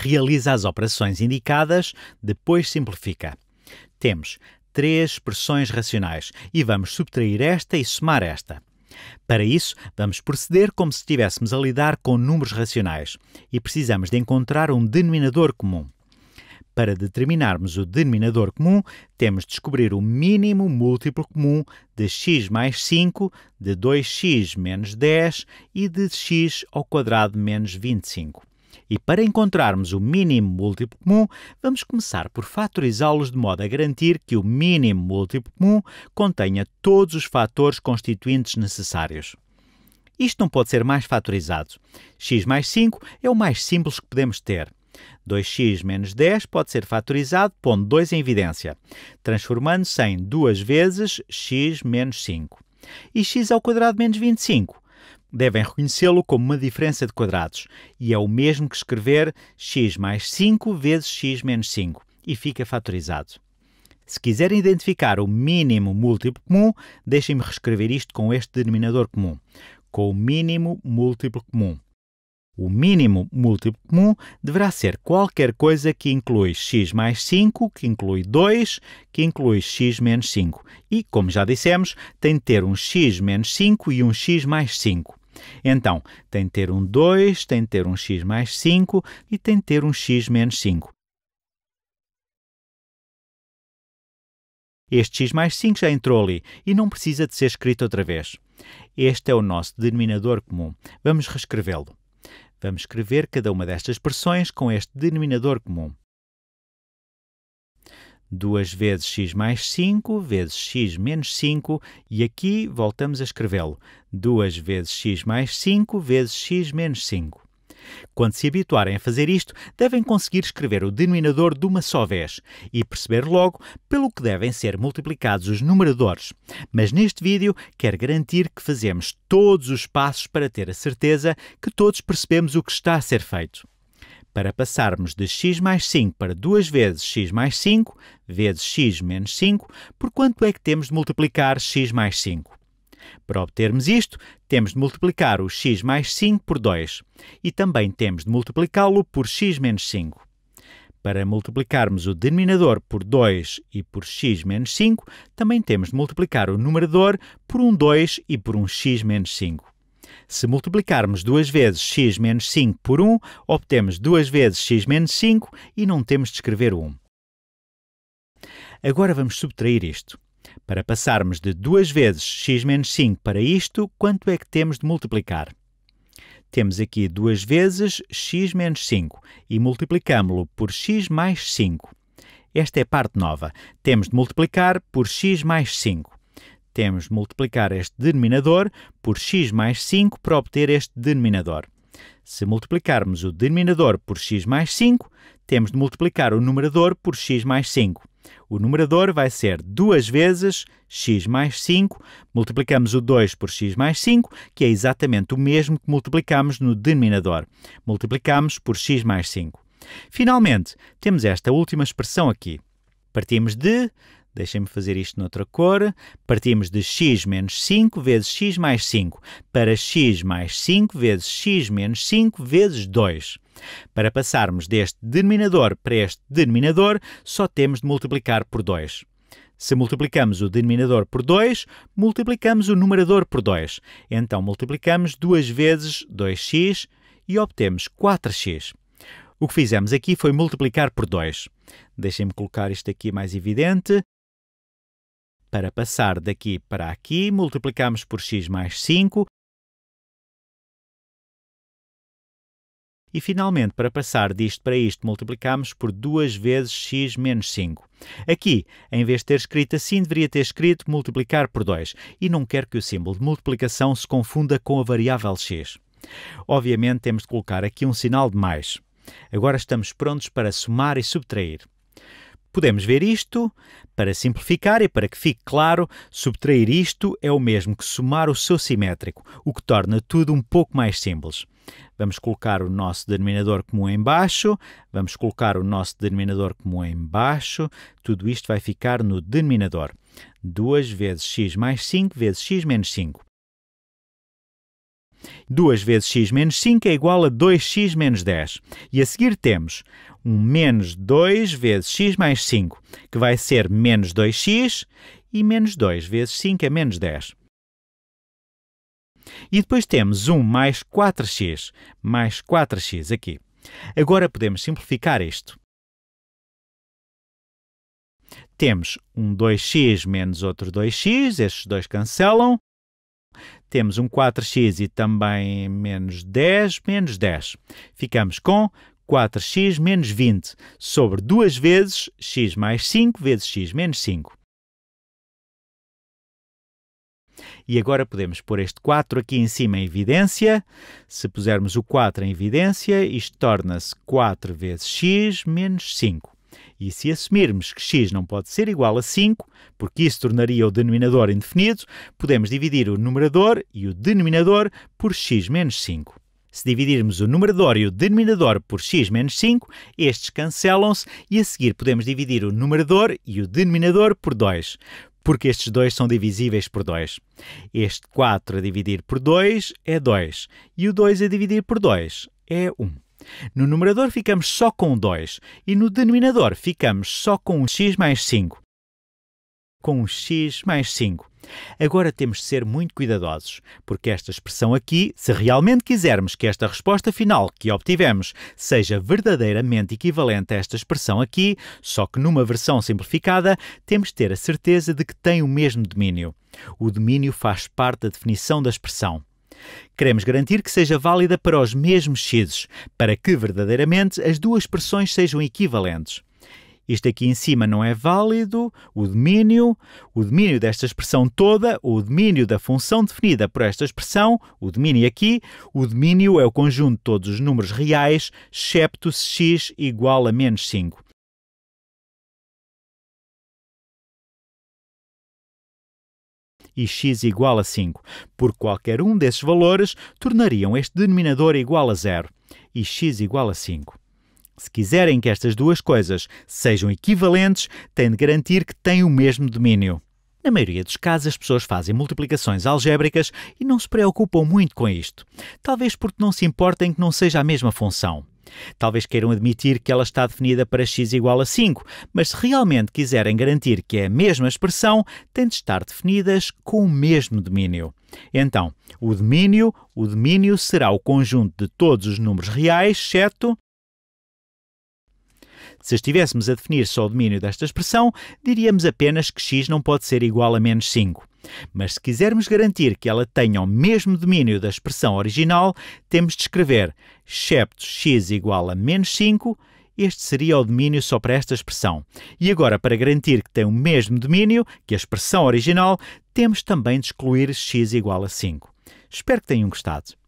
realiza as operações indicadas, depois simplifica. Temos três expressões racionais e vamos subtrair esta e somar esta. Para isso, vamos proceder como se estivéssemos a lidar com números racionais e precisamos de encontrar um denominador comum. Para determinarmos o denominador comum, temos de descobrir o mínimo múltiplo comum de x mais 5, de 2x menos 10 e de x ao quadrado menos 25. E para encontrarmos o mínimo múltiplo comum, vamos começar por fatorizá-los de modo a garantir que o mínimo múltiplo comum contenha todos os fatores constituintes necessários. Isto não pode ser mais fatorizado. x mais 5 é o mais simples que podemos ter. 2x menos 10 pode ser fatorizado pondo 2 em evidência, transformando-se em 2 vezes x menos 5. E x ao quadrado menos 25 Devem reconhecê-lo como uma diferença de quadrados, e é o mesmo que escrever x mais 5 vezes x menos 5, e fica fatorizado. Se quiserem identificar o mínimo múltiplo comum, deixem-me reescrever isto com este denominador comum, com o mínimo múltiplo comum. O mínimo múltiplo comum deverá ser qualquer coisa que inclui x mais 5, que inclui 2, que inclui x menos 5. E, como já dissemos, tem de ter um x menos 5 e um x mais 5. Então, tem de ter um 2, tem de ter um x mais 5 e tem de ter um x menos 5. Este x mais 5 já entrou ali e não precisa de ser escrito outra vez. Este é o nosso denominador comum. Vamos reescrevê-lo. Vamos escrever cada uma destas expressões com este denominador comum. 2 vezes x mais 5 vezes x menos 5, e aqui voltamos a escrevê-lo. 2 vezes x mais 5 vezes x menos 5. Quando se habituarem a fazer isto, devem conseguir escrever o denominador de uma só vez e perceber logo pelo que devem ser multiplicados os numeradores. Mas neste vídeo, quero garantir que fazemos todos os passos para ter a certeza que todos percebemos o que está a ser feito. Para passarmos de x mais 5 para 2 vezes x mais 5, vezes x menos 5, por quanto é que temos de multiplicar x mais 5? Para obtermos isto, temos de multiplicar o x mais 5 por 2 e também temos de multiplicá-lo por x menos 5. Para multiplicarmos o denominador por 2 e por x menos 5, também temos de multiplicar o numerador por um 2 e por um x menos 5. Se multiplicarmos 2 vezes x menos 5 por 1, obtemos 2 vezes x menos 5 e não temos de escrever 1. Agora vamos subtrair isto. Para passarmos de 2 vezes x menos 5 para isto, quanto é que temos de multiplicar? Temos aqui 2 vezes x menos 5 e multiplicamos lo por x mais 5. Esta é a parte nova. Temos de multiplicar por x mais 5. Temos de multiplicar este denominador por x mais 5 para obter este denominador. Se multiplicarmos o denominador por x mais 5, temos de multiplicar o numerador por x mais 5. O numerador vai ser 2 vezes x mais 5, multiplicamos o 2 por x mais 5, que é exatamente o mesmo que multiplicamos no denominador. Multiplicamos por x mais 5. Finalmente, temos esta última expressão aqui. Partimos de Deixem-me fazer isto noutra cor. Partimos de x menos 5 vezes x mais 5 para x mais 5 vezes x menos 5 vezes 2. Para passarmos deste denominador para este denominador, só temos de multiplicar por 2. Se multiplicamos o denominador por 2, multiplicamos o numerador por 2. Então multiplicamos 2 vezes 2x e obtemos 4x. O que fizemos aqui foi multiplicar por 2. Deixem-me colocar isto aqui mais evidente. Para passar daqui para aqui, multiplicamos por x mais 5. E, finalmente, para passar disto para isto, multiplicamos por 2 vezes x menos 5. Aqui, em vez de ter escrito assim, deveria ter escrito multiplicar por 2. E não quero que o símbolo de multiplicação se confunda com a variável x. Obviamente, temos de colocar aqui um sinal de mais. Agora estamos prontos para somar e subtrair. Podemos ver isto, para simplificar e para que fique claro, subtrair isto é o mesmo que somar o seu simétrico, o que torna tudo um pouco mais simples. Vamos colocar o nosso denominador comum em baixo, vamos colocar o nosso denominador comum em baixo, tudo isto vai ficar no denominador. 2 vezes x mais 5 vezes x menos 5. 2 vezes x menos 5 é igual a 2x menos 10. E a seguir temos um menos 2 vezes x mais 5, que vai ser menos 2x, e menos 2 vezes 5 é menos 10. E depois temos 1 mais 4x, mais 4x aqui. Agora podemos simplificar isto. Temos um 2x menos outro 2x, estes dois cancelam. Temos um 4x e também menos 10, menos 10. Ficamos com 4x menos 20 sobre 2 vezes x mais 5 vezes x menos 5. E agora podemos pôr este 4 aqui em cima em evidência. Se pusermos o 4 em evidência, isto torna-se 4 vezes x menos 5. E se assumirmos que x não pode ser igual a 5, porque isso tornaria o denominador indefinido, podemos dividir o numerador e o denominador por x menos 5. Se dividirmos o numerador e o denominador por x menos 5, estes cancelam-se e a seguir podemos dividir o numerador e o denominador por 2, porque estes dois são divisíveis por 2. Este 4 a dividir por 2 é 2 e o 2 a dividir por 2 é 1. No numerador ficamos só com 2 e no denominador ficamos só com x mais 5. Com x mais 5. Agora temos de ser muito cuidadosos, porque esta expressão aqui, se realmente quisermos que esta resposta final que obtivemos seja verdadeiramente equivalente a esta expressão aqui, só que numa versão simplificada, temos de ter a certeza de que tem o mesmo domínio. O domínio faz parte da definição da expressão. Queremos garantir que seja válida para os mesmos x, para que verdadeiramente as duas expressões sejam equivalentes isto aqui em cima não é válido, o domínio, o domínio desta expressão toda, o domínio da função definida por esta expressão, o domínio aqui, o domínio é o conjunto de todos os números reais, excepto se x igual a menos 5. e x igual a 5, porque qualquer um desses valores tornariam este denominador igual a zero, e x igual a 5. Se quiserem que estas duas coisas sejam equivalentes, têm de garantir que têm o mesmo domínio. Na maioria dos casos, as pessoas fazem multiplicações algébricas e não se preocupam muito com isto, talvez porque não se importem que não seja a mesma função. Talvez queiram admitir que ela está definida para x igual a 5, mas se realmente quiserem garantir que é a mesma expressão, têm de estar definidas com o mesmo domínio. Então, o domínio, o domínio será o conjunto de todos os números reais, exceto se estivéssemos a definir só o domínio desta expressão, diríamos apenas que x não pode ser igual a menos 5. Mas se quisermos garantir que ela tenha o mesmo domínio da expressão original, temos de escrever excepto x igual a menos 5, este seria o domínio só para esta expressão. E agora, para garantir que tem o mesmo domínio que a expressão original, temos também de excluir x igual a 5. Espero que tenham gostado.